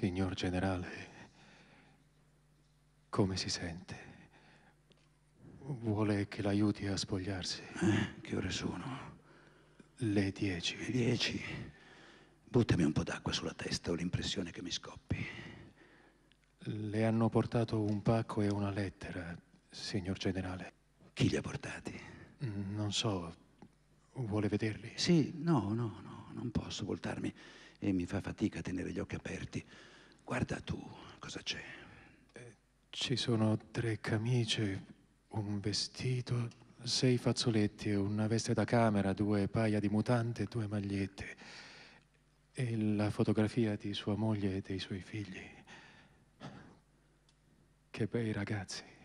Signor generale, eh, come si sente? Vuole che l'aiuti a spogliarsi? Eh, che ore sono? Le dieci. Le dieci. Buttami un po' d'acqua sulla testa, ho l'impressione che mi scoppi. Le hanno portato un pacco e una lettera, signor generale. Chi li ha portati? Non so. Vuole vederli? Sì, no, no, no, non posso voltarmi e mi fa fatica a tenere gli occhi aperti. Guarda tu cosa c'è. Eh, ci sono tre camicie, un vestito, sei fazzoletti, una veste da camera, due paia di mutante, due magliette e la fotografia di sua moglie e dei suoi figli. Che bei ragazzi.